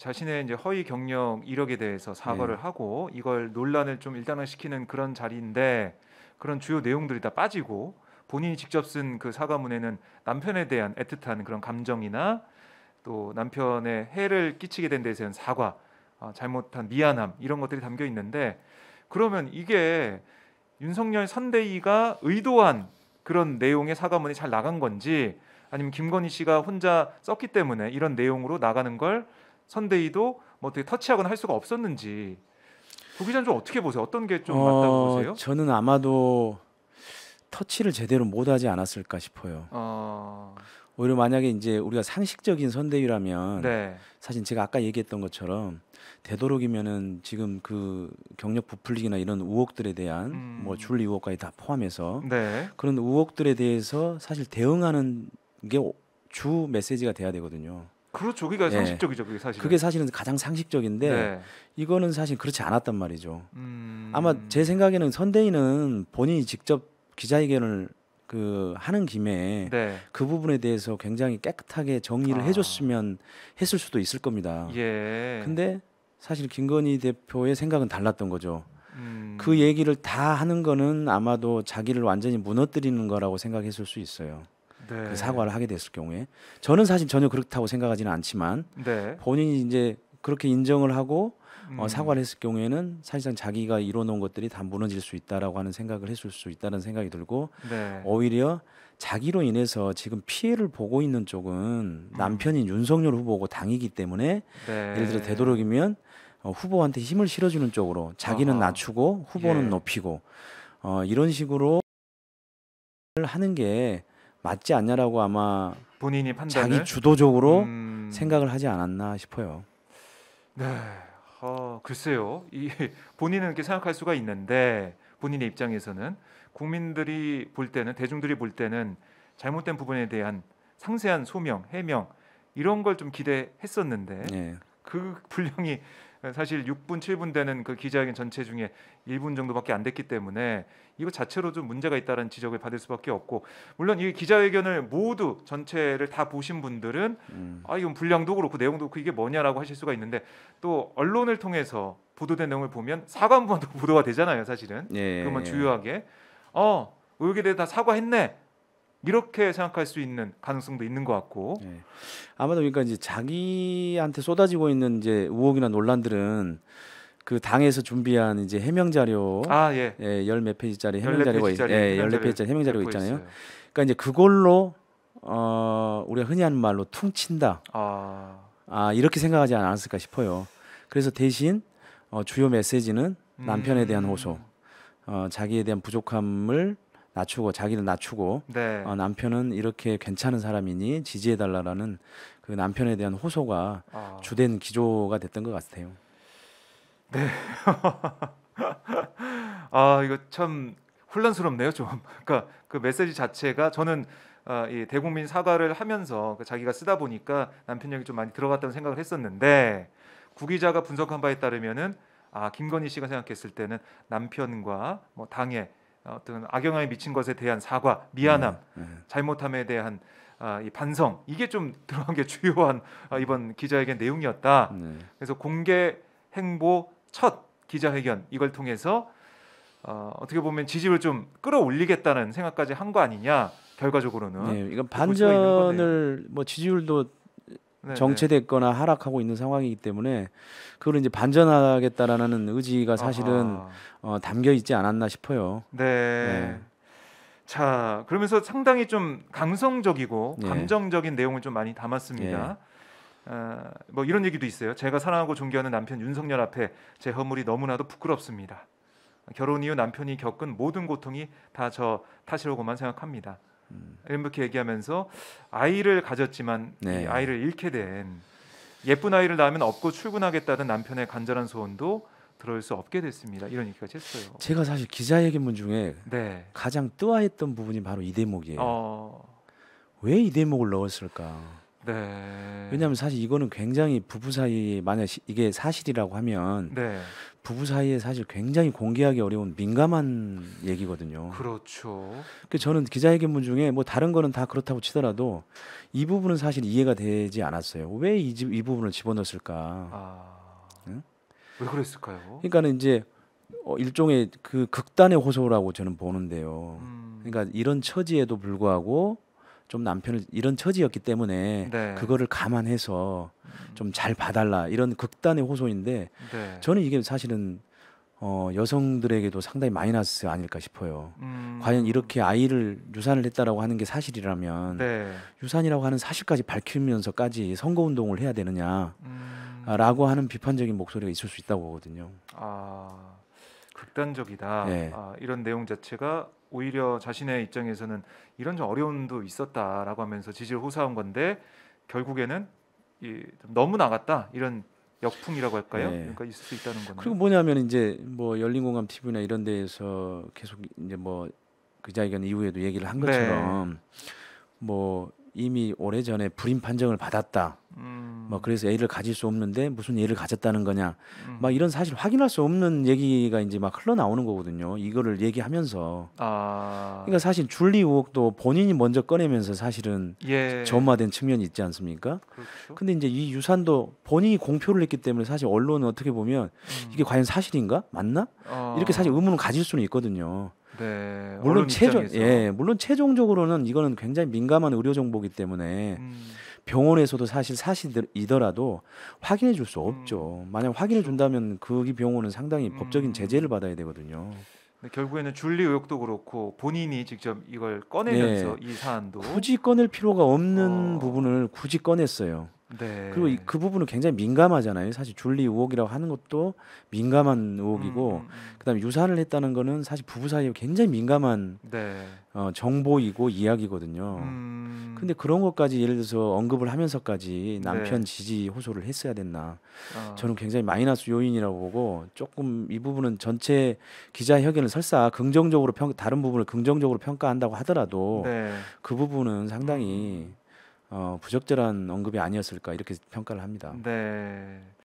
자신의 이제 허위 경력 이력에 대해서 사과를 네. 하고 이걸 논란을 좀일단화시키는 그런 자리인데 그런 주요 내용들이 다 빠지고 본인이 직접 쓴 그 사과문에는 남편에 대한 애틋한 그런 감정이나 또 남편의 해를 끼치게 된 데에 대한 사과, 어, 잘못한 미안함 이런 것들이 담겨 있는데 그러면 이게 윤석열 선대위가 의도한 그런 내용의 사과문이 잘 나간 건지 아니면 김건희 씨가 혼자 썼기 때문에 이런 내용으로 나가는 걸 선대위도 뭐 어떻게 터치하거나 할 수가 없었는지 부기자는 좀 어떻게 보세요? 어떤 게좀 어, 맞다고 보세요? 저는 아마도 터치를 제대로 못하지 않았을까 싶어요. 어... 오히려 만약에 이제 우리가 상식적인 선대위라면 네. 사실 제가 아까 얘기했던 것처럼 되도록이면은 지금 그 경력 부풀리기나 이런 우혹들에 대한 음... 뭐 줄리 우혹까지 다 포함해서 네. 그런 우혹들에 대해서 사실 대응하는 게 주 메시지가 돼야 되거든요. 그렇죠. 그게 그러니까 상식적이죠. 그게 사실. 그게 사실은 가장 상식적인데 네. 이거는 사실 그렇지 않았단 말이죠. 음... 아마 제 생각에는 선대인은 본인이 직접 기자회견을 그 하는 김에 네. 그 부분에 대해서 굉장히 깨끗하게 정리를 아... 해줬으면 했을 수도 있을 겁니다. 예. 근데 사실 김건희 대표의 생각은 달랐던 거죠. 음. 그 얘기를 다 하는 거는 아마도 자기를 완전히 무너뜨리는 거라고 생각했을 수 있어요. 네. 그 사과를 하게 됐을 경우에 저는 사실 전혀 그렇다고 생각하지는 않지만 네. 본인이 이제 그렇게 인정을 하고 어, 음. 사과를 했을 경우에는 사실상 자기가 이뤄놓은 것들이 다 무너질 수 있다라고 하는 생각을 했을 수 있다는 생각이 들고 네. 오히려 자기로 인해서 지금 피해를 보고 있는 쪽은 음. 남편인 윤석열 후보고 당이기 때문에 네. 예를 들어 되도록이면 어, 후보한테 힘을 실어주는 쪽으로 자기는 아하. 낮추고 후보는 예. 높이고 어, 이런 식으로 하는 게 맞지 않냐라고 아마 본인이 판단을 자기 주도적으로 음... 생각을 하지 않았나 싶어요. 네. 어, 글쎄요. 이 본인은 이렇게 생각할 수가 있는데 본인의 입장에서는 국민들이 볼 때는 대중들이 볼 때는 잘못된 부분에 대한 상세한 소명, 해명 이런 걸 좀 기대했었는데 네. 그 분량이 사실 6분 7분 되는 그 기자회견 전체 중에 1분 정도밖에 안 됐기 때문에 이거 자체로 좀 문제가 있다는 지적을 받을 수밖에 없고 물론 이 기자회견을 모두 전체를 다 보신 분들은 음. 아 이건 분량도 그렇고 내용도 그렇고 이게 뭐냐라고 하실 수가 있는데 또 언론을 통해서 보도된 내용을 보면 사과한번도 보도가 되잖아요 사실은 예, 그러면 예. 주요하게 어 의혹에 대해 다 사과했네 이렇게 생각할 수 있는 가능성도 있는 것 같고 네. 아마도 그러니까 이제 자기한테 쏟아지고 있는 이제 우혹이나 논란들은 그 당에서 준비한 이제 해명 자료 아, 예. 예, 열몇 페이지짜리 해명 자료가 페이지짜 예, 열네 페이지짜리 해명 자료가 예, 있잖아요. 있어요. 그러니까 이제 그걸로 어 우리가 흔히 하는 말로 퉁친다. 아, 아 이렇게 생각하지 않았을까 싶어요. 그래서 대신 어, 주요 메시지는 남편에 대한 음. 호소, 음. 어, 자기에 대한 부족함을 낮추고 자기도 낮추고 네. 어, 남편은 이렇게 괜찮은 사람이니 지지해 달라라는 그 남편에 대한 호소가 아. 주된 기조가 됐던 것 같아요. 네. 아 이거 참 혼란스럽네요 좀. 그러니까 그 메시지 자체가 저는 어, 이 대국민 사과를 하면서 그 자기가 쓰다 보니까 남편 얘기 좀 많이 들어갔다는 생각을 했었는데 구기자가 분석한 바에 따르면은 아 김건희 씨가 생각했을 때는 남편과 뭐 당의 어떤 악영향에 미친 것에 대한 사과, 미안함, 네, 네. 잘못함에 대한 아, 이 반성 이게 좀 들어간 게 주요한 아, 이번 기자회견 내용이었다. 네. 그래서 공개 행보 첫 기자회견 이걸 통해서 어, 어떻게 보면 지지율 좀 끌어올리겠다는 생각까지 한 거 아니냐 결과적으로는. 네, 이건 반전을 뭐 지지율도 네네. 정체됐거나 하락하고 있는 상황이기 때문에 그걸 이제 반전하겠다라는 의지가 사실은 어, 담겨 있지 않았나 싶어요. 네. 네. 자, 그러면서 상당히 좀 감성적이고 네. 감정적인 내용을 좀 많이 담았습니다. 네. 어, 뭐 이런 얘기도 있어요. 제가 사랑하고 존경하는 남편 윤석열 앞에 제 허물이 너무나도 부끄럽습니다. 결혼 이후 남편이 겪은 모든 고통이 다 저 탓이라고만 생각합니다. 이렇게 얘기하면서 아이를 가졌지만 네. 아이를 잃게 된 예쁜 아이를 낳으면 업고 출근하겠다는 남편의 간절한 소원도 들어올 수 없게 됐습니다. 이런 얘기까지 했어요. 제가 사실 기자회견문 중에 네. 가장 뜨아했던 부분이 바로 이 대목이에요. 어... 왜이 대목을 넣었을까? 네. 왜냐하면 사실 이거는 굉장히 부부 사이에 만약 이게 사실이라고 하면 네. 부부 사이에 사실 굉장히 공개하기 어려운 민감한 얘기거든요. 그렇죠. 그 저는 기자회견문 중에 뭐 다른 거는 다 그렇다고 치더라도 이 부분은 사실 이해가 되지 않았어요. 왜이이 부분을 집어넣었을까? 아... 응? 왜 그랬을까요? 그러니까는 이제 어, 일종의 그 극단의 호소라고 저는 보는데요. 음... 그러니까 이런 처지에도 불구하고 좀 남편을 이런 처지였기 때문에 네. 그거를 감안해서 좀 잘 봐달라 이런 극단의 호소인데 네. 저는 이게 사실은 어, 여성들에게도 상당히 마이너스 아닐까 싶어요. 음. 과연 이렇게 아이를 유산을 했다라고 하는 게 사실이라면 네. 유산이라고 하는 사실까지 밝히면서까지 선거 운동을 해야 되느냐라고 음. 하는 비판적인 목소리가 있을 수 있다고 보거든요. 아 극단적이다. 네. 아, 이런 내용 자체가 오히려 자신의 입장에서는 이런 좀 어려움도 있었다라고 하면서 지지를 호소한 건데 결국에는 이, 너무 나갔다 이런 역풍이라고 할까요? 네. 그러니까 있을 수 있다는 거는 그리고 뭐냐면 이제 뭐 열린공감 TV나 이런 데에서 계속 이제 뭐 그 기자회견 이후에도 얘기를 한 네. 것처럼 네. 뭐 이미 오래 전에 불임 판정을 받았다. 음. 뭐 그래서 애를 가질 수 없는데 무슨 애를 가졌다는 거냐 음. 막 이런 사실 확인할 수 없는 얘기가 이제 막 흘러나오는 거거든요 이거를 얘기하면서 아... 그러니까 사실 줄리 우혹도 본인이 먼저 꺼내면서 사실은 예. 점화된 측면이 있지 않습니까 그렇죠. 근데 이제 이 유산도 본인이 공표를 했기 때문에 사실 언론은 어떻게 보면 음. 이게 과연 사실인가 맞나 어... 이렇게 사실 의문을 가질 수는 있거든요 네, 물론 최종 예 물론 최종적으로는 이거는 굉장히 민감한 의료 정보기 때문에 음. 병원에서도 사실 사실이더라도 확인해 줄수 음. 없죠. 만약 확인해 그렇죠. 준다면 그 병원은 상당히 음. 법적인 제재를 받아야 되거든요. 결국에는 줄리 의혹도 그렇고 본인이 직접 이걸 꺼내면서 네. 이 사안도 굳이 꺼낼 필요가 없는 어... 부분을 굳이 꺼냈어요. 네. 그리고 이, 그 부분은 굉장히 민감하잖아요. 사실 줄리 의혹이라고 하는 것도 민감한 의혹이고, 음, 음, 음, 그다음에 유산을 했다는 거는 사실 부부 사이에 굉장히 민감한 네. 어, 정보이고 이야기거든요. 음. 근데 그런 것까지 예를 들어서 언급을 하면서까지 네. 남편 네. 지지 호소를 했어야 됐나? 어. 저는 굉장히 마이너스 요인이라고 보고 조금 이 부분은 전체 기자회견을 설사 긍정적으로 평 다른 부분을 긍정적으로 평가한다고 하더라도 네. 그 부분은 상당히 음. 어 부적절한 언급이 아니었을까 이렇게 평가를 합니다. 네.